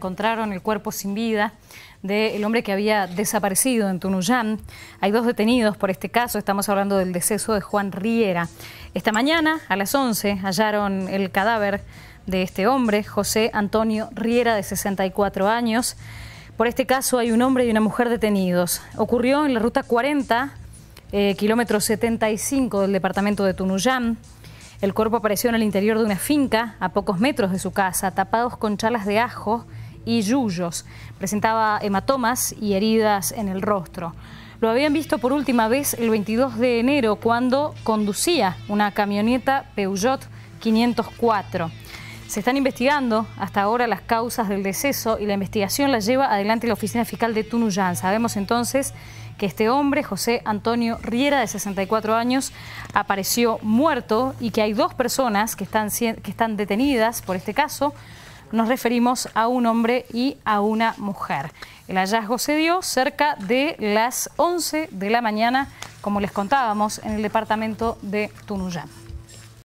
Encontraron el cuerpo sin vida del hombre que había desaparecido en Tunuyán. Hay dos detenidos por este caso, estamos hablando del deceso de Juan Riera. Esta mañana, a las 11, hallaron el cadáver de este hombre, José Antonio Riera, de 64 años. Por este caso hay un hombre y una mujer detenidos. Ocurrió en la ruta 40, eh, kilómetro 75 del departamento de Tunuyán. El cuerpo apareció en el interior de una finca, a pocos metros de su casa, tapados con chalas de ajo y yuyos. Presentaba hematomas y heridas en el rostro. Lo habían visto por última vez el 22 de enero cuando conducía una camioneta Peugeot 504. Se están investigando hasta ahora las causas del deceso y la investigación la lleva adelante la Oficina Fiscal de Tunuyán. Sabemos entonces que este hombre, José Antonio Riera, de 64 años, apareció muerto y que hay dos personas que están, que están detenidas por este caso nos referimos a un hombre y a una mujer. El hallazgo se dio cerca de las 11 de la mañana, como les contábamos, en el departamento de Tunuyán.